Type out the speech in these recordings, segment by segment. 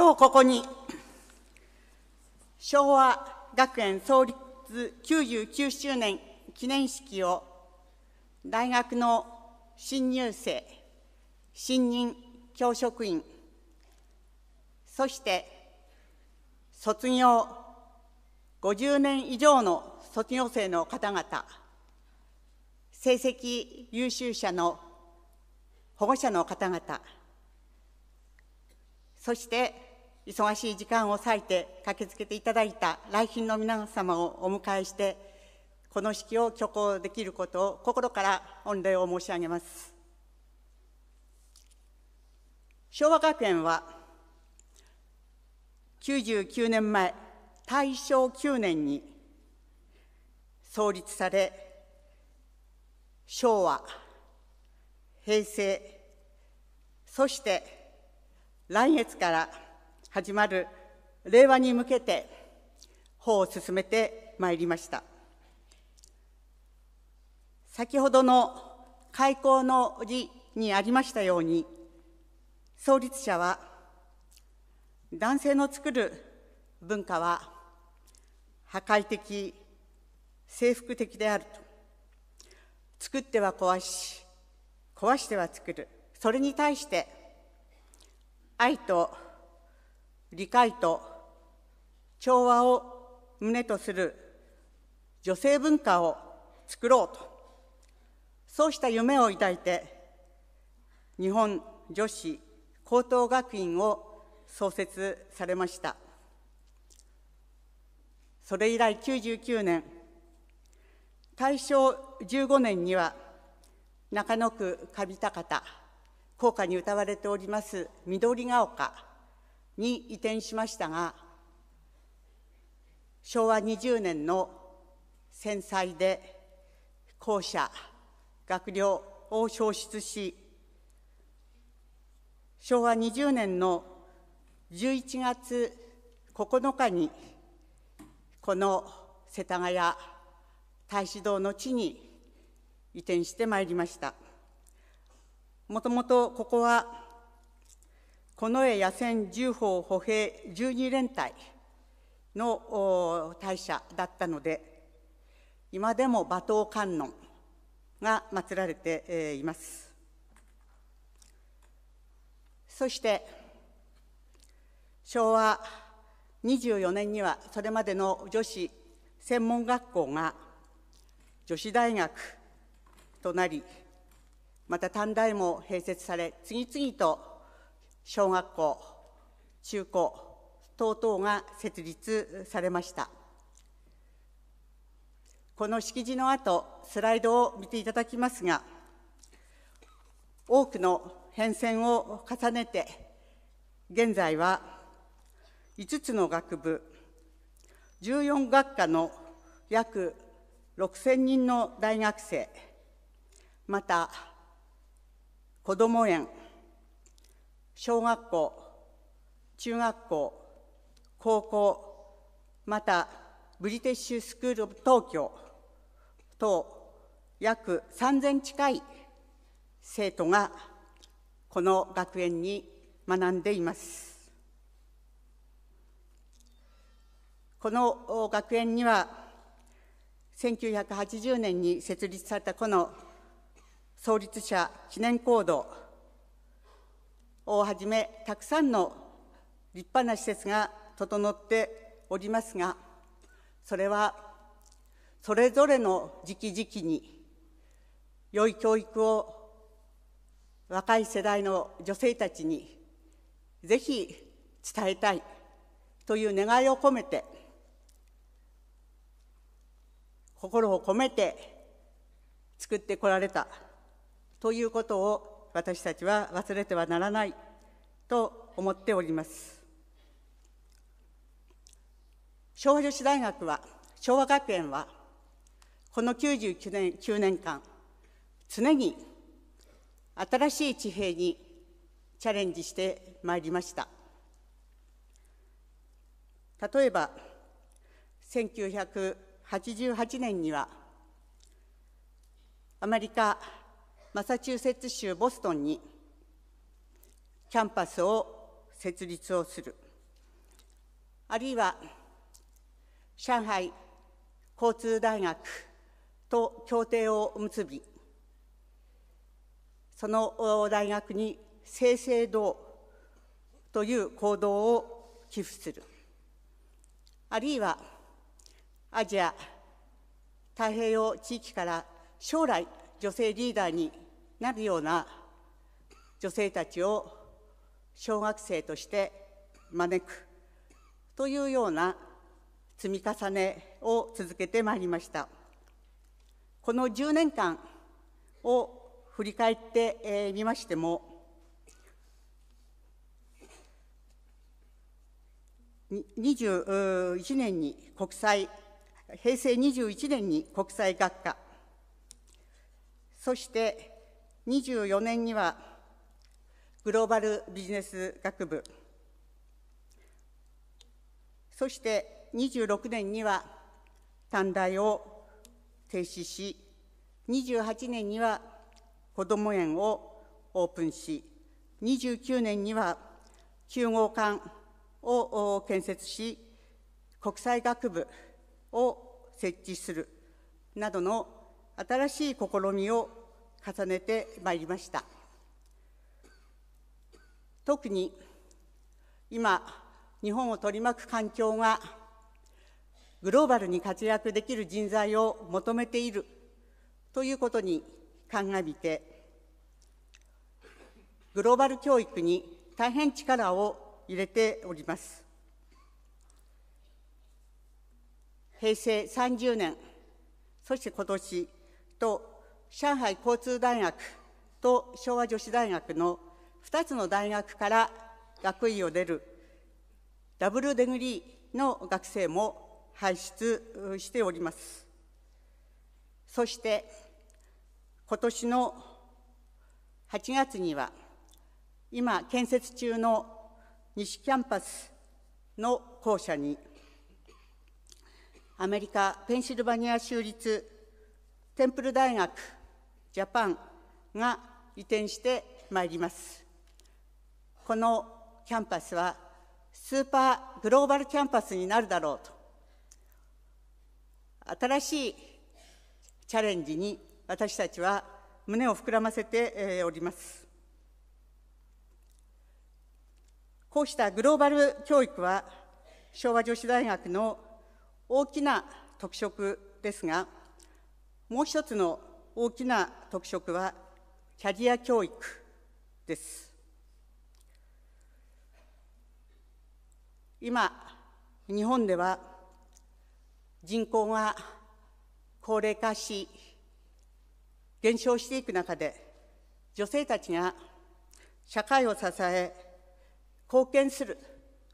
今日ここに、昭和学園創立99周年記念式を大学の新入生、新任教職員、そして卒業50年以上の卒業生の方々、成績優秀者の保護者の方々、そして忙しい時間を割いて駆けつけていただいた来賓の皆様をお迎えして、この式を挙行できることを心から御礼を申し上げます。昭和学園は、99年前、大正9年に創立され、昭和、平成、そして来月から始まる令和に向けて法を進めてまいりました先ほどの開校の理にありましたように創立者は男性の作る文化は破壊的征服的であると作っては壊し壊しては作るそれに対して愛と理解と調和を旨とする女性文化を作ろうとそうした夢を抱いて日本女子高等学院を創設されましたそれ以来99年大正15年には中野区上高田校歌に歌われております緑が丘に移転しましたが昭和20年の戦災で校舎学寮を焼失し昭和20年の11月9日にこの世田谷太子堂の地に移転してまいりましたもともとここは近衛野戦重砲歩兵十二連隊の大社だったので今でも馬頭観音が祀られていますそして昭和24年にはそれまでの女子専門学校が女子大学となりまた短大も併設され次々と小学校、中高等々が設立されました。この式辞の後、スライドを見ていただきますが、多くの変遷を重ねて、現在は5つの学部、14学科の約6000人の大学生、また、こども園、小学校、中学校、高校、またブリティッシュスクール・オブ・東京等約3000近い生徒がこの学園に学んでいます。この学園には1980年に設立されたこの創立者記念講堂をはじめ、たくさんの立派な施設が整っておりますが、それはそれぞれの時期時期に良い教育を若い世代の女性たちにぜひ伝えたいという願いを込めて心を込めて作ってこられたということを私たちは忘れてはならないと思っております昭和女子大学は昭和学園はこの99年 ,9 年間常に新しい地平にチャレンジしてまいりました例えば1988年にはアメリカマサチューセッツ州ボストンにキャンパスを設立をするあるいは上海交通大学と協定を結びその大学に正々堂という行動を寄付するあるいはアジア太平洋地域から将来女性リーダーになるような女性たちを小学生として招くというような積み重ねを続けてまいりましたこの10年間を振り返ってみましても21年に国際平成21年に国際学科そして24年にはグローバルビジネス学部そして26年には短大を停止し28年にはこども園をオープンし29年には9号館を建設し国際学部を設置するなどの新しい試みを重ねてまいりました特に今日本を取り巻く環境がグローバルに活躍できる人材を求めているということに鑑みてグローバル教育に大変力を入れております平成30年そして今年と上海交通大学と昭和女子大学の2つの大学から学位を出るダブルデグリーの学生も輩出しております。そして今年の8月には今建設中の西キャンパスの校舎にアメリカ・ペンシルバニア州立テンプル大学ジャパンが移転してまいりますこのキャンパスはスーパーグローバルキャンパスになるだろうと新しいチャレンジに私たちは胸を膨らませておりますこうしたグローバル教育は昭和女子大学の大きな特色ですがもう一つの大きな特色は、キャリア教育です。今、日本では人口が高齢化し、減少していく中で、女性たちが社会を支え、貢献する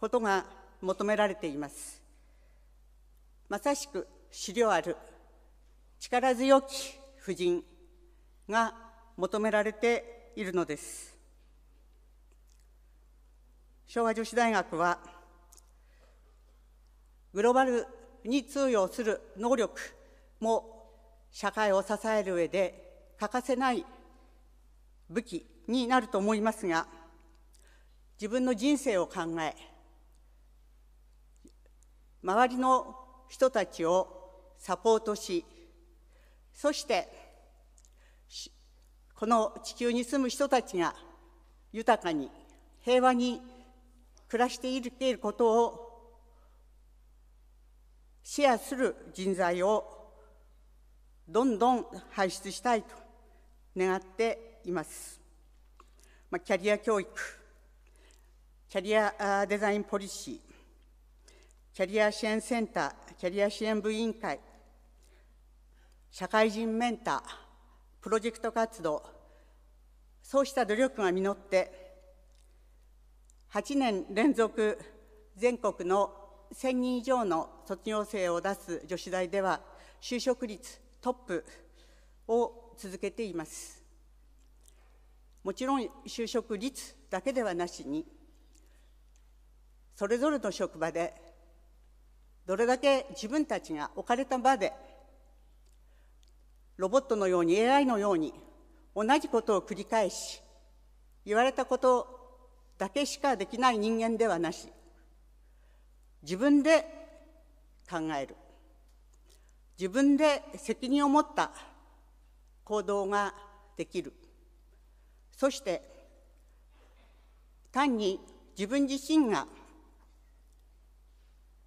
ことが求められています。まさしく資料ある力強き婦人が求められているのです昭和女子大学はグローバルに通用する能力も社会を支える上で欠かせない武器になると思いますが自分の人生を考え周りの人たちをサポートしそしてこの地球に住む人たちが豊かに平和に暮らしていることをシェアする人材をどんどん輩出したいと願っています。まあ、キャリア教育、キャリアデザインポリシー、キャリア支援センター、キャリア支援部委員会、社会人メンタープロジェクト活動そうした努力が実って8年連続全国の1000人以上の卒業生を出す女子大では就職率トップを続けていますもちろん就職率だけではなしにそれぞれの職場でどれだけ自分たちが置かれた場でロボットのように AI のように同じことを繰り返し言われたことだけしかできない人間ではなし自分で考える自分で責任を持った行動ができるそして単に自分自身が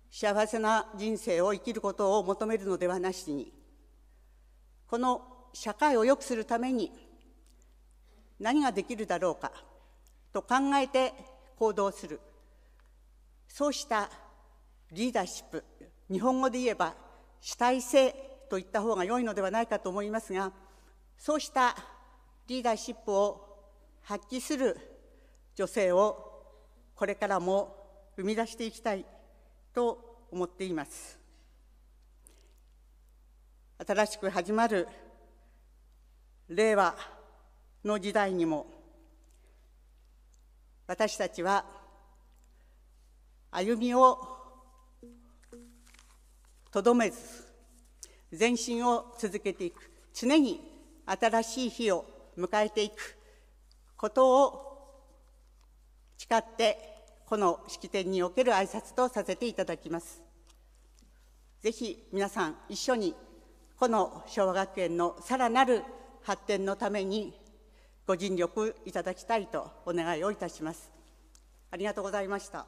幸せな人生を生きることを求めるのではなしにこの社会を良くするために何ができるだろうかと考えて行動するそうしたリーダーシップ日本語で言えば主体性といった方が良いのではないかと思いますがそうしたリーダーシップを発揮する女性をこれからも生み出していきたいと思っています。新しく始まる令和の時代にも私たちは歩みをとどめず前進を続けていく常に新しい日を迎えていくことを誓ってこの式典における挨拶とさせていただきます。ぜひ皆さん一緒にこの昭和学園のさらなる発展のためにご尽力いただきたいとお願いをいたします。ありがとうございました。